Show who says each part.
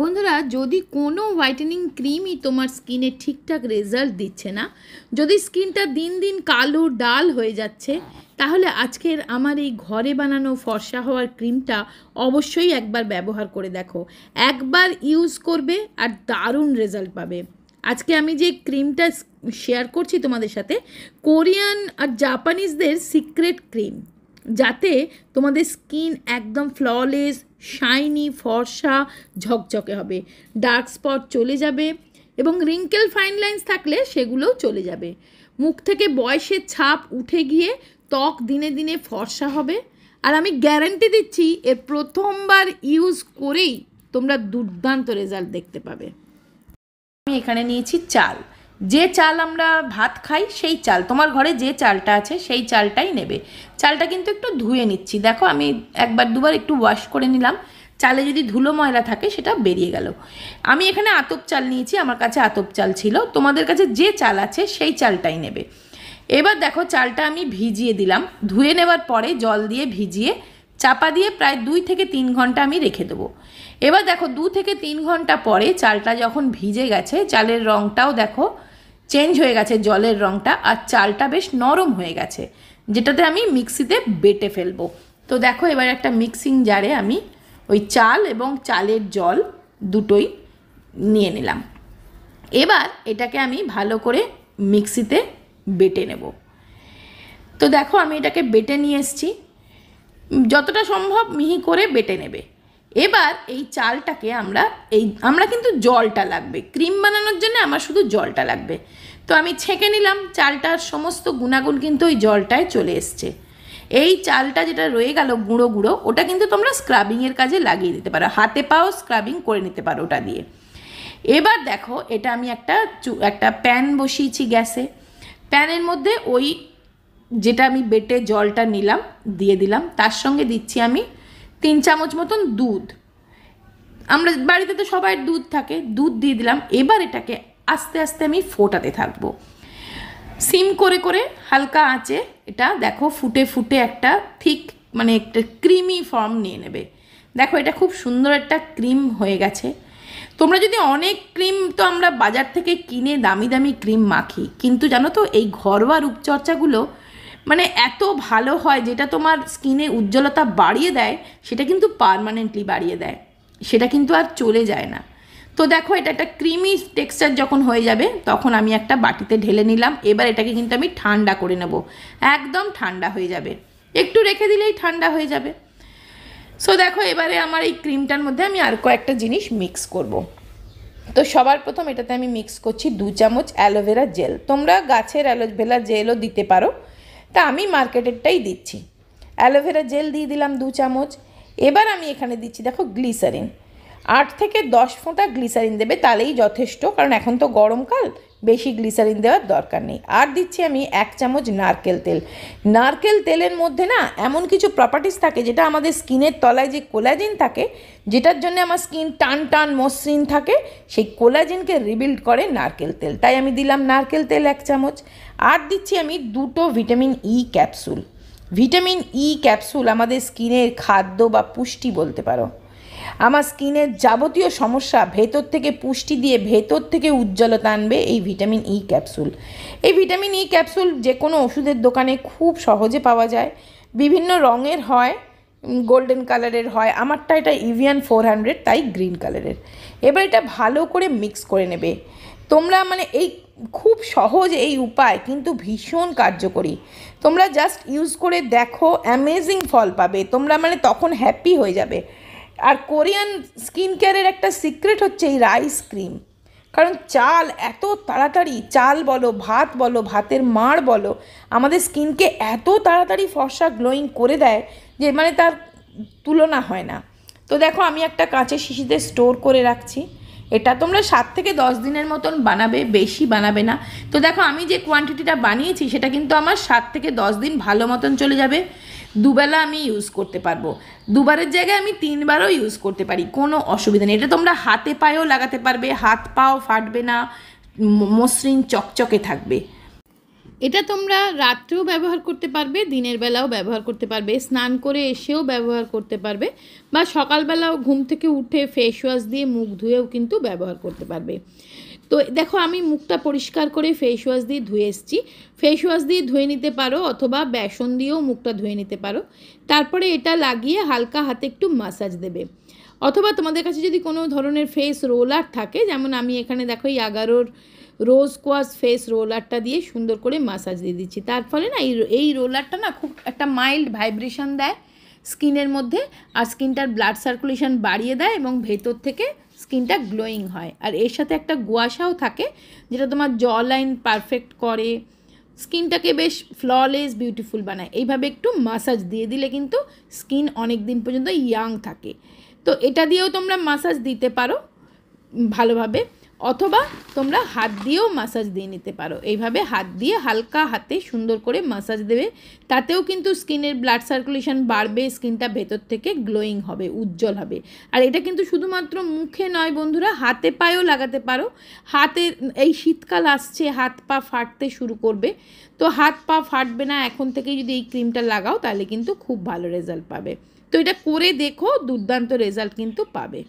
Speaker 1: বন্ধুরা যদি কোনো হোয়াইটেনিং ক্রিমই তোমার স্কিনে ঠিকঠাক রেজাল্ট দিচ্ছে না যদি স্কিনটা দিন দিন কালো ডাল হয়ে যাচ্ছে তাহলে আজকের আমার এই ঘরে বানানো ফর্সা হওয়ার ক্রিমটা অবশ্যই একবার ব্যবহার করে দেখো একবার ইউজ করবে আর দারুণ রেজাল্ট পাবে আজকে আমি যে ক্রিমটা শেয়ার করছি তোমাদের সাথে কোরিয়ান আর জাপানিজদের সিক্রেট ক্রিম যাতে তোমাদের স্কিন একদম ফ্ললেস শাইনি ফর্সা ঝকঝকে হবে ডার্ক স্পট চলে যাবে এবং রিঙ্কেল ফাইন লাইন্স থাকলে সেগুলোও চলে যাবে মুখ থেকে বয়সের ছাপ উঠে গিয়ে ত্বক দিনে দিনে ফর্সা হবে আর আমি গ্যারান্টি দিচ্ছি এর প্রথমবার ইউজ করেই তোমরা দুর্দান্ত রেজাল্ট দেখতে পাবে আমি এখানে নিয়েছি চাল যে চাল আমরা ভাত খাই সেই চাল তোমার ঘরে যে চালটা আছে সেই চালটাই নেবে চালটা কিন্তু একটু ধুয়ে নিচ্ছি দেখো আমি একবার দুবার একটু ওয়াশ করে নিলাম চালে যদি ধুলো ময়লা থাকে সেটা বেরিয়ে গেল আমি এখানে আতপ চাল নিয়েছি আমার কাছে আতপ চাল ছিল তোমাদের কাছে যে চাল আছে সেই চালটাই নেবে এবার দেখো চালটা আমি ভিজিয়ে দিলাম ধুয়ে নেবার পরে জল দিয়ে ভিজিয়ে চাপা দিয়ে প্রায় দুই থেকে তিন ঘন্টা আমি রেখে দেবো এবার দেখো দু থেকে তিন ঘন্টা পরে চালটা যখন ভিজে গেছে চালের রঙটাও দেখো চেঞ্জ হয়ে গেছে জলের রঙটা আর চালটা বেশ নরম হয়ে গেছে যেটাতে আমি মিক্সিতে বেটে ফেলবো তো দেখো এবার একটা মিক্সিং জারে আমি ওই চাল এবং চালের জল দুটোই নিয়ে নিলাম এবার এটাকে আমি ভালো করে মিক্সিতে বেটে নেব তো দেখো আমি এটাকে বেটে নিয়ে এসেছি যতটা সম্ভব মিহি করে বেটে নেবে এবার এই চালটাকে আমরা এই আমরা কিন্তু জলটা লাগবে ক্রিম বানানোর জন্য আমার শুধু জলটা লাগবে তো আমি ছেঁকে নিলাম চালটার সমস্ত গুণাগুণ কিন্তু ওই জলটায় চলে এসছে এই চালটা যেটা রয়ে গেল গুঁড়ো গুঁড়ো ওটা কিন্তু তোমরা স্ক্রাবিংয়ের কাজে লাগিয়ে দিতে পারো হাতে পাও স্ক্রাবিং করে নিতে পারো ওটা দিয়ে এবার দেখো এটা আমি একটা একটা প্যান বসিয়েছি গ্যাসে প্যানের মধ্যে ওই যেটা আমি বেটে জলটা নিলাম দিয়ে দিলাম তার সঙ্গে দিচ্ছি আমি তিন চামচ মতন দুধ আমরা বাড়িতে তো সবাই দুধ থাকে দুধ দিয়ে দিলাম এবার এটাকে আস্তে আস্তে আমি ফোটাতে থাকবো সিম করে করে হালকা আঁচে এটা দেখো ফুটে ফুটে একটা থিক মানে একটা ক্রিমি ফর্ম নিয়ে নেবে দেখো এটা খুব সুন্দর একটা ক্রিম হয়ে গেছে তোমরা যদি অনেক ক্রিম তো আমরা বাজার থেকে কিনে দামি দামি ক্রিম মাখি কিন্তু জানো তো এই ঘরোয়া রূপচর্চাগুলো মানে এত ভালো হয় যেটা তোমার স্কিনে উজ্জ্বলতা বাড়িয়ে দেয় সেটা কিন্তু পারমানেন্টলি বাড়িয়ে দেয় সেটা কিন্তু আর চলে যায় না তো দেখো এটা একটা ক্রিমি টেক্সচার যখন হয়ে যাবে তখন আমি একটা বাটিতে ঢেলে নিলাম এবার এটাকে কিন্তু আমি ঠান্ডা করে নেব একদম ঠান্ডা হয়ে যাবে একটু রেখে দিলেই ঠান্ডা হয়ে যাবে সো দেখো এবারে আমার এই ক্রিমটার মধ্যে আমি আর কয়েকটা জিনিস মিক্স করব। তো সবার প্রথম এটাতে আমি মিক্স করছি দু চামচ অ্যালোভেরা জেল তোমরা গাছের অ্যালোভেরা জেলও দিতে পারো তা আমি মার্কেটেরটাই দিচ্ছি অ্যালোভেরা জেল দিয়ে দিলাম দু চামচ এবার আমি এখানে দিচ্ছি দেখো গ্লিসারিন আট থেকে দশ ফোঁটা গ্লিসারিন দেবে তাহলেই যথেষ্ট কারণ এখন তো গরমকাল বেশি গ্লিসারিন দেওয়ার দরকার নেই আর দিচ্ছি আমি এক চামচ নারকেল তেল নারকেল তেলের মধ্যে না এমন কিছু প্রপার্টিস থাকে যেটা আমাদের স্কিনের তলায় যে কোলাজিন থাকে যেটার জন্য আমার স্কিন টান টান মসৃণ থাকে সেই কোলাজিনকে রিবিল্ড করে নারকেল তেল তাই আমি দিলাম নারকেল তেল এক চামচ আর দিচ্ছি আমি দুটো vitamin E capsule vitamin E capsule আমাদের স্কিনের খাদ্য বা পুষ্টি বলতে পারো আমার স্কিনের যাবতীয় সমস্যা ভেতর থেকে পুষ্টি দিয়ে ভেতর থেকে উজ্জ্বলতা আনবে এই ভিটামিন ই e ক্যাপসুল এই ভিটামিন ই e ক্যাপসুল যে কোনো ওষুধের দোকানে খুব সহজে পাওয়া যায় বিভিন্ন রঙের হয় গোল্ডেন কালারের হয় আমারটা এটা ইভিয়ান ফোর হান্ড্রেড তাই গ্রিন কালারের এবার এটা ভালো করে মিক্স করে নেবে তোমরা মানে এই খুব সহজ এই উপায় কিন্তু ভীষণ কার্যকরী তোমরা জাস্ট ইউজ করে দেখো অ্যামেজিং ফল পাবে তোমরা মানে তখন হ্যাপি হয়ে যাবে আর কোরিয়ান স্কিন কেয়ারের একটা সিক্রেট হচ্ছে এই রাইস ক্রিম কারণ চাল এত তাড়াতাড়ি চাল বলো ভাত বলো ভাতের মাড় বলো আমাদের স্কিনকে এত তাড়াতাড়ি ফর্সা গ্লোয়িং করে দেয় যে মানে তার তুলনা হয় না তো দেখো আমি একটা কাঁচের শিশিতে স্টোর করে রাখছি এটা তোমরা সাত থেকে দশ দিনের মতন বানাবে বেশি বানাবে না তো দেখো আমি যে কোয়ান্টিটিটা বানিয়েছি সেটা কিন্তু আমার সাত থেকে দশ দিন ভালো মতন চলে যাবে দুবেলা আমি ইউজ করতে পারবো দুবারের জায়গায় আমি তিনবারও ইউজ করতে পারি কোনো অসুবিধা নেই এটা তোমরা হাতে পায়েও লাগাতে পারবে হাত পাও ফাটবে না মসৃণ চকচকে থাকবে এটা তোমরা রাত্রেও ব্যবহার করতে পারবে দিনের বেলাও ব্যবহার করতে পারবে স্নান করে এসেও ব্যবহার করতে পারবে বা সকালবেলাও ঘুম থেকে উঠে ফেস ওয়াশ দিয়ে মুখ ধুয়েও কিন্তু ব্যবহার করতে পারবে তো দেখো আমি মুখটা পরিষ্কার করে ফেস ওয়াশ দিয়ে ধুয়ে এসেছি ফেস ওয়াশ দিয়ে ধুয়ে নিতে পারো অথবা বেসন দিয়েও মুখটা ধুয়ে নিতে পারো তারপরে এটা লাগিয়ে হালকা হাতে একটু মাসাজ দেবে অথবা তোমাদের কাছে যদি কোনো ধরনের ফেস রোলার থাকে যেমন আমি এখানে দেখো এই আগারোর রোজ কোয়াস ফেস রোলারটা দিয়ে সুন্দর করে মাসাজ দিয়ে দিচ্ছি তার ফলে না এই রোলারটা না খুব একটা মাইল্ড ভাইব্রেশন দেয় স্কিনের মধ্যে আর স্কিনটার ব্লাড সার্কুলেশন বাড়িয়ে দেয় এবং ভেতর থেকে স্কিনটা গ্লোয়িং হয় আর এর সাথে একটা গুয়াশাও থাকে যেটা তোমার জ লাইন পারফেক্ট করে স্কিনটাকে বেশ ফ্ললেস বিউটিফুল বানায় এইভাবে একটু মাসাজ দিয়ে দিলে কিন্তু স্কিন অনেক দিন পর্যন্ত ইয়াং থাকে তো এটা দিয়েও তোমরা মাসাজ দিতে পারো ভালোভাবে অথবা তোমরা হাত দিয়েও মাসাজ দিয়ে নিতে পারো এইভাবে হাত দিয়ে হালকা হাতে সুন্দর করে মাসাজ দেবে তাতেও কিন্তু স্কিনের ব্লাড সার্কুলেশন বাড়বে স্কিনটা ভেতর থেকে গ্লোয়িং হবে উজ্জ্বল হবে আর এটা কিন্তু শুধুমাত্র মুখে নয় বন্ধুরা হাতে পায়েও লাগাতে পারো হাতে এই শীতকাল আসছে হাত পা ফাটতে শুরু করবে তো হাত পা ফাটবে না এখন থেকে যদি এই ক্রিমটা লাগাও তাহলে কিন্তু খুব ভালো রেজাল্ট পাবে তো এটা করে দেখো দুর্দান্ত রেজাল্ট কিন্তু পাবে